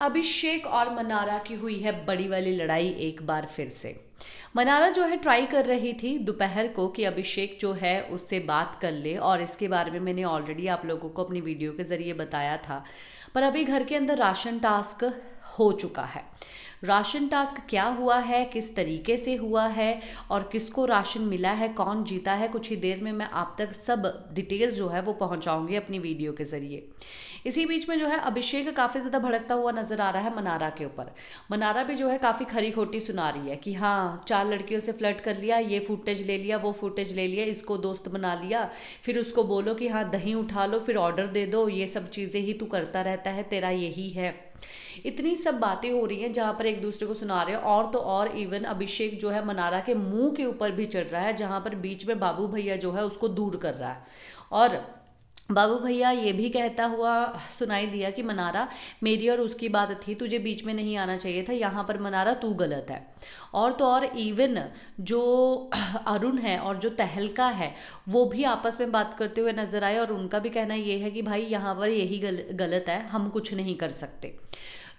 अभिषेक और मनारा की हुई है बड़ी वाली लड़ाई एक बार फिर से मनारा जो है ट्राई कर रही थी दोपहर को कि अभिषेक जो है उससे बात कर ले और इसके बारे में मैंने ऑलरेडी आप लोगों को अपनी वीडियो के ज़रिए बताया था पर अभी घर के अंदर राशन टास्क हो चुका है राशन टास्क क्या हुआ है किस तरीके से हुआ है और किसको राशन मिला है कौन जीता है कुछ ही देर में मैं आप तक सब डिटेल्स जो है वो पहुंचाऊंगी अपनी वीडियो के ज़रिए इसी बीच में जो है अभिषेक काफ़ी ज़्यादा भड़कता हुआ नज़र आ रहा है मनारा के ऊपर मनारा भी जो है काफ़ी खरी खोटी सुना रही है कि हाँ चार लड़कियों से फ्लर्ट कर लिया ये फुटेज ले लिया वो फुटेज ले लिया इसको दोस्त बना लिया फिर उसको बोलो कि हाँ दही उठा लो फिर ऑर्डर दे दो ये सब चीज़ें ही तू करता रहता है तेरा यही है इतनी सब बातें हो रही हैं जहाँ पर एक दूसरे को सुना रहे हैं और तो और इवन अभिषेक जो है मनारा के मुंह के ऊपर भी चढ़ रहा है जहाँ पर बीच में बाबू भैया जो है उसको दूर कर रहा है और बाबू भैया ये भी कहता हुआ सुनाई दिया कि मनारा मेरी और उसकी बात थी तुझे बीच में नहीं आना चाहिए था यहाँ पर मनारा तू गलत है और तो और इवन जो अरुण है और जो तहलका है वो भी आपस में बात करते हुए नजर आए और उनका भी कहना ये है कि भाई यहाँ पर यही गल, गलत है हम कुछ नहीं कर सकते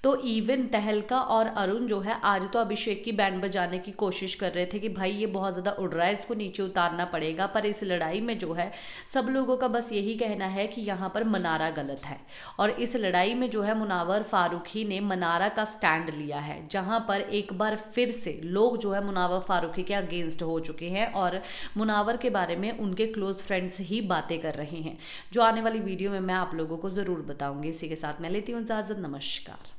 तो इवन तहलका और अरुण जो है आज तो अभिषेक की बैंड बजाने की कोशिश कर रहे थे कि भाई ये बहुत ज़्यादा उड़ रहा है इसको नीचे उतारना पड़ेगा पर इस लड़ाई में जो है सब लोगों का बस यही कहना है कि यहाँ पर मनारा गलत है और इस लड़ाई में जो है मुनावर फारूखी ने मनारा का स्टैंड लिया है जहाँ पर एक बार फिर से लोग जो है मुनावर फारूख़ी के अगेंस्ट हो चुके हैं और मुनावर के बारे में उनके क्लोज फ्रेंड्स ही बातें कर रहे हैं जो आने वाली वीडियो में मैं आप लोगों को ज़रूर बताऊँगी इसी के साथ मैं लेती हूँ इजाज़त नमस्कार